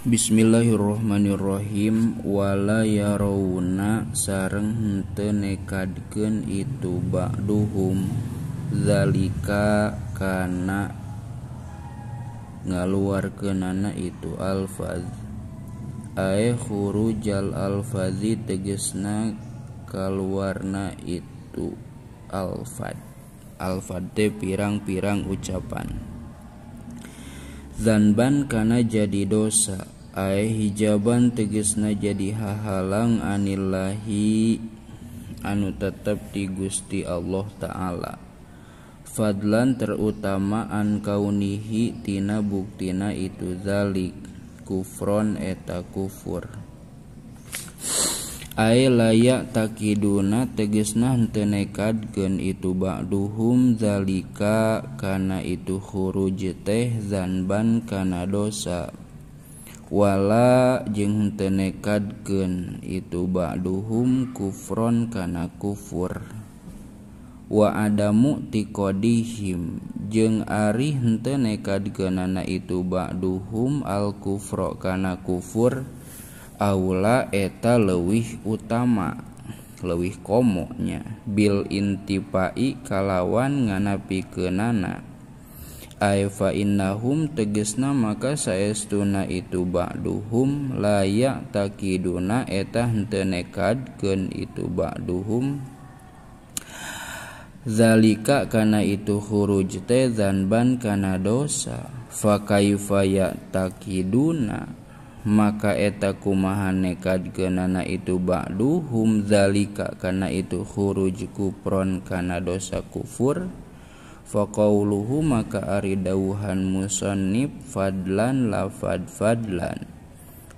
Bismillahirrohmanirrohim wala yarawna sareng henteu nekadkeun itu ba'duhum zalika kana ngaluarkeunana itu alfaz ae khurujal alfazi tegesna kaluarna itu alfad alfad pirang-pirang ucapan zanban kana jadi dosa hijaban tegesna jadi hahalang anillahi anu tetap di Gusti Allah ta'ala Fadlan terutamaan kau nihhitinabuktina itu zalik kuron eta kufur A layak takiduna tegesnahtenekatken itu bak duhum zalika karena itu huruf jetehzanban kanadosau wala jengteneadken itu bak duhum kuron kana kufur wa Adam mu tikoodihim jeng aritenekad ke naana itu bak duhum alkufro kana kufur Aula eta lewih utama lewih komoknya Bil intipai kalawan nganapi ke na ay fa innahum tegesna maka saestuna itu ba'duhum layak takiduna eta henteu nekadkeun itu ba'duhum zalika kana itu huruj dan zanban kana dosa fa kaifa ya takiduna maka eta kumaha genana itu ba'duhum zalika kana itu huruj pron kana dosa kufur Fakauluhu maka ari dawuhan fadlan lafad fadlan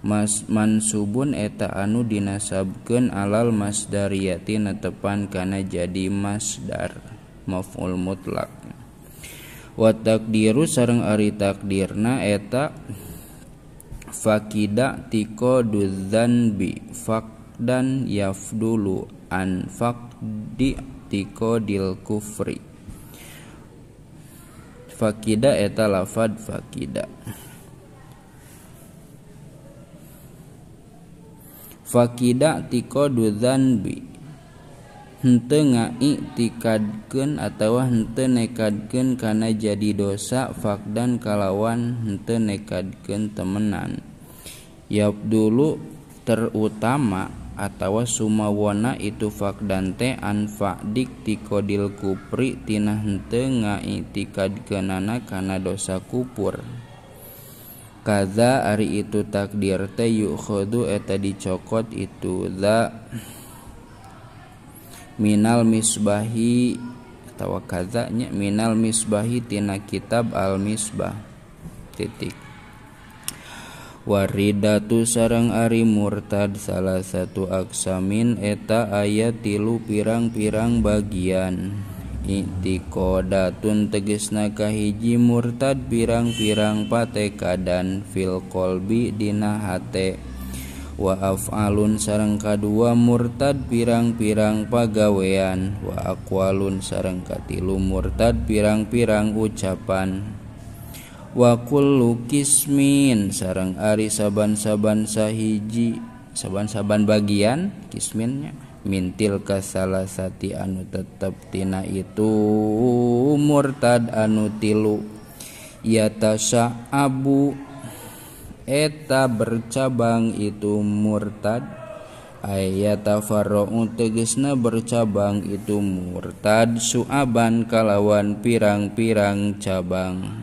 Mas mansubun eta anu dinasabkeun alal masdariyati netepan kana jadi masdar maf'ul mutlak wa takdiru sareng ari takdirna eta fakida tiko dudzanbi fakdan yafdulu an fakdi tiko dil kufri fakida eta lafad fakida fakida tiko bi. hente ngai tikadkeun atau hente nekadkeun karena jadi dosa fakdan kalawan hente nekadkeun temenan yap dulu terutama atawa sumawana itu fakdante tiko dil kupri tina hente ngaitikad kenana karena dosa kupur kaza ari itu takdir yuk yukhodu eta dicokot itu za minal misbahi atau kazanya minal misbahi tina kitab al misbah titik War dattu sare Ari murtad salah satu asamin eta ayat tilu pirang-pirang bagian. Nitikiko datun teges nakahiji murtad pirang-pirarang pateka dan filkolbidinaate. Waaf alun sarengka dua murtad pirang-pirang pagawean, waakkwa alun sarengka tilu murtad pirang-pirarang ucapan. Wakul lu Kismin sarang Ari saaban-saban sahiji saban-saaban bagian kisminnya mintil kas salahati anu tetaptina itu murtad anu tilu ia tasa Abbu eta bercabang itu murtad aya tafarro tesna bercabang itu murtad suaaban kalawan pirang-pirang cabang.